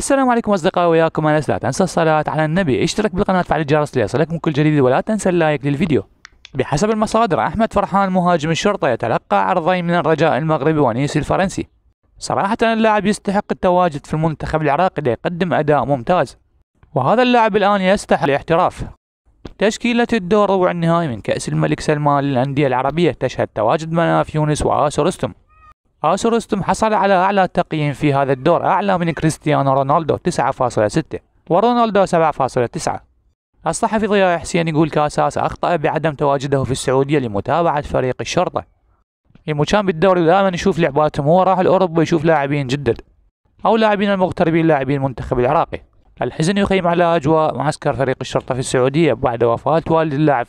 السلام عليكم اصدقائي وياكم انس لا تنسى الصلاه على النبي اشترك بالقناه فعل الجرس ليصلكم كل جديد ولا تنسى اللايك للفيديو بحسب المصادر احمد فرحان مهاجم الشرطه يتلقى عرضين من الرجاء المغربي ونيس الفرنسي صراحه اللاعب يستحق التواجد في المنتخب العراقي ليقدم اداء ممتاز وهذا اللاعب الان يستحق الاحتراف تشكيلة الدور ربع النهائي من كأس الملك سلمان للأندية العربية تشهد تواجد مناف يونس وعاصر رستم أوسرستم حصل على أعلى تقييم في هذا الدور أعلى من كريستيانو رونالدو 9.6 ورونالدو 7.9 الصحفي ضياء حسين يقول كاساس أخطأ بعدم تواجده في السعودية لمتابعة فريق الشرطة يمو كان بالدوري دائما يشوف لعباتهم هو راح لأوروبا يشوف لاعبين جدد أو لاعبين المغتربين لاعبين المنتخب العراقي الحزن يخيم على أجواء معسكر فريق الشرطة في السعودية بعد وفاة والد اللاعب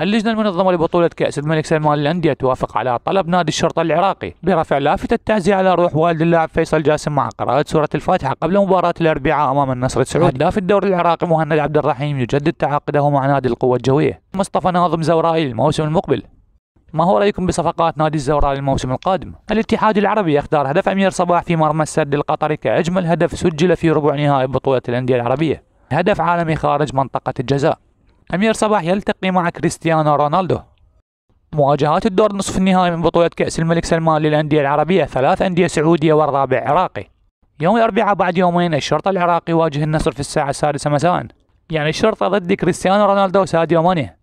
اللجنة المنظمة لبطولة كأس الملك سلمان للأندية توافق على طلب نادي الشرطة العراقي برفع لافتة التعزية على روح والد اللاعب فيصل جاسم مع قراءة سورة الفاتحة قبل مباراة الأربعاء أمام النصر السعودي. هداف الدوري العراقي مهند عبد الرحيم يجدد تعاقده مع نادي القوة الجوية. مصطفى ناظم زورائي الموسم المقبل. ما هو رأيكم بصفقات نادي الزوراء للموسم القادم؟ الاتحاد العربي اختار هدف أمير صباح في مرمى السد القطري كأجمل هدف سجل في ربع نهائي بطولة الأندية العربية. هدف عالمي خارج منطقة الجزاء. أمير صباح يلتقي مع كريستيانو رونالدو مواجهات الدور نصف النهائي من بطولة كأس الملك سلمان للأندية العربية ثلاث أندية سعودية والرابع عراقي يوم الأربعاء بعد يومين الشرطة العراقي يواجه النصر في الساعة السادسة مساء يعني الشرطة ضد كريستيانو رونالدو وساديو ماني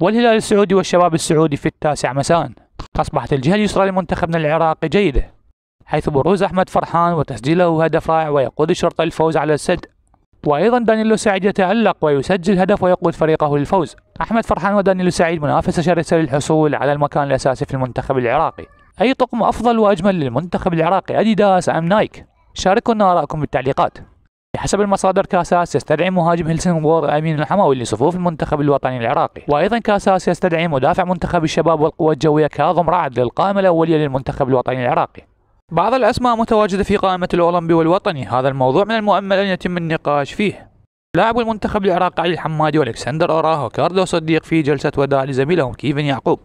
والهلال السعودي والشباب السعودي في التاسع مساء أصبحت الجهة اليسرى لمنتخبنا العراقي جيدة حيث بروز أحمد فرحان وتسجيله هدف رائع ويقود الشرطة الفوز على السد وأيضا دانيلو سعيد يتألق ويسجل هدف ويقود فريقه للفوز أحمد فرحان ودانيلو سعيد منافسة شرسة للحصول على المكان الأساسي في المنتخب العراقي أي طقم أفضل وأجمل للمنتخب العراقي أديداس أم نايك شاركونا آراءكم بالتعليقات بحسب المصادر كاساس يستدعي مهاجم هيلسن وور امين الحموي لصفوف المنتخب الوطني العراقي وايضا كاساس يستدعي مدافع منتخب الشباب والقوى الجويه كاظم رعد للقائمه الاوليه للمنتخب الوطني العراقي بعض الأسماء متواجدة في قائمة الأولمبي والوطني هذا الموضوع من المؤمل أن يتم النقاش فيه لاعب المنتخب العراقي علي الحمادي والكسندر اوراهو كاردو صديق في جلسة وداع لزميلهم كيفن يعقوب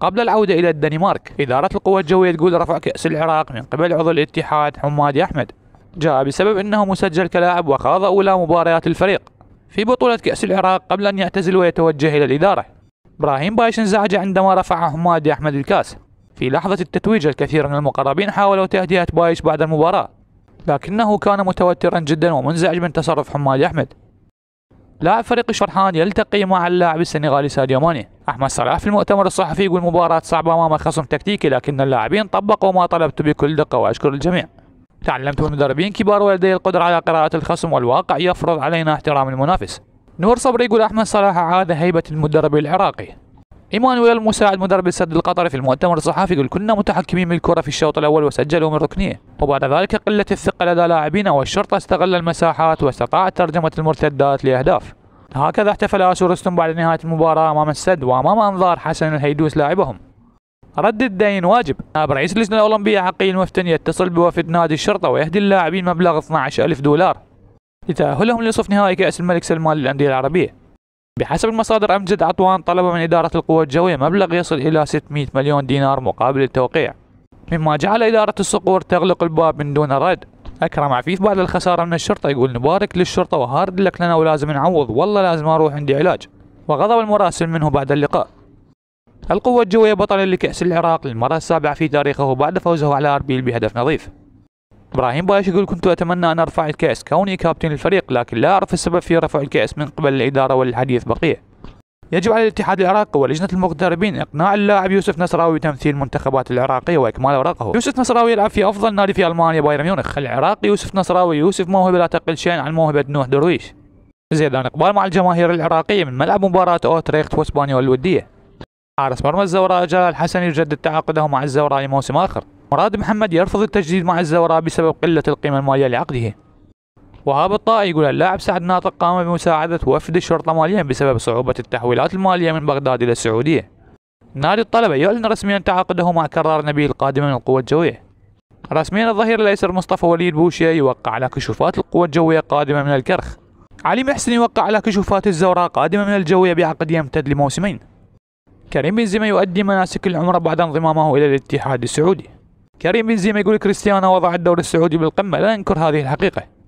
قبل العودة إلى الدنمارك إدارة القوى الجوية تقول رفع كأس العراق من قبل عضو الاتحاد حمادي أحمد جاء بسبب أنه مسجل كلاعب وخاض أولى مباريات الفريق في بطولة كأس العراق قبل أن يعتزل ويتوجه إلى الإدارة إبراهيم بايش انزعج عندما رفع حمادي أحمد الكاس في لحظة التتويج الكثير من المقربين حاولوا تهدئة بايش بعد المباراة لكنه كان متوترا جدا ومنزعج من تصرف حماد أحمد لاعب فريق الشرحان يلتقي مع اللاعب السنغالي ساديو ماني أحمد صلاح في المؤتمر الصحفي يقول مباراة صعبة أمام خصم تكتيكي لكن اللاعبين طبقوا ما طلبت بكل دقة وأشكر الجميع تعلمت من المدربين كبار ولدي القدرة على قراءة الخصم والواقع يفرض علينا احترام المنافس نور صبري يقول أحمد صلاح عاد هيبة المدرب العراقي ايمانويل مساعد مدرب السد القطري في المؤتمر الصحفي يقول كنا متحكمين بالكرة في الشوط الأول وسجلوا من ركنيه وبعد ذلك قلة الثقة لدى لاعبينا والشرطة استغل المساحات واستطاعت ترجمة المرتدات لأهداف هكذا احتفل أسورستون بعد نهاية المباراة أمام السد وأمام أنظار حسن الهيدوس لاعبهم رد الدين واجب نائب رئيس اللجنة الأولمبية حقي المفتن يتصل بوفد نادي الشرطة ويهدي اللاعبين مبلغ 12 ألف دولار لتأهلهم لنصف نهائي كأس الملك سلمان للأندية العربية بحسب المصادر أمجد عطوان طلب من إدارة القوى الجوية مبلغ يصل إلى 600 مليون دينار مقابل التوقيع مما جعل إدارة الصقور تغلق الباب من دون رد أكرم عفيف بعد الخسارة من الشرطة يقول نبارك للشرطة وهارد لك لنا ولازم نعوض والله لازم أروح عندي علاج وغضب المراسل منه بعد اللقاء القوة الجوية بطل لكأس العراق للمرة السابعة في تاريخه بعد فوزه على أربيل بهدف نظيف ابراهيم بايش يقول كنت اتمنى ان ارفع الكاس كوني كابتن الفريق لكن لا اعرف السبب في رفع الكاس من قبل الاداره والحديث بقيه يجب على الاتحاد العراقي ولجنة المغتربين إقناع اللاعب يوسف نصراوي بتمثيل المنتخبات العراقية وإكمال أوراقه. يوسف نصراوي يلعب في أفضل نادي في ألمانيا بايرن ميونخ، العراقي يوسف نصراوي يوسف موهبة لا تقل شيئا عن موهبة نوح درويش. زيدان إقبال مع الجماهير العراقية من ملعب مباراة أوتريخت وإسبانيا الودية. حارس مرمى الزوراء جلال الحسني يجدد تعاقده مع الزوراء لموسم آخر. مراد محمد يرفض التجديد مع الزوراء بسبب قلة القيمة المالية لعقده وهاب الطائي يقول اللاعب سعد ناطق قام بمساعدة وفد الشرطة ماليا بسبب صعوبة التحويلات المالية من بغداد إلى السعودية نادي الطلبة يعلن رسميا تعاقده مع كرار نبيل القادم من القوة الجوية رسميا الظهير الايسر مصطفى وليد بوشيه يوقع على كشوفات القوة الجوية قادمة من الكرخ علي محسن يوقع على كشوفات الزوراء قادمة من الجوية بعقد يمتد لموسمين كريم بنزيما يؤدي مناسك العمرة بعد انضمامه إلى الاتحاد السعودي كريم بنزيما يقول كريستيانو وضع الدوري السعودي بالقمة لا انكر هذه الحقيقة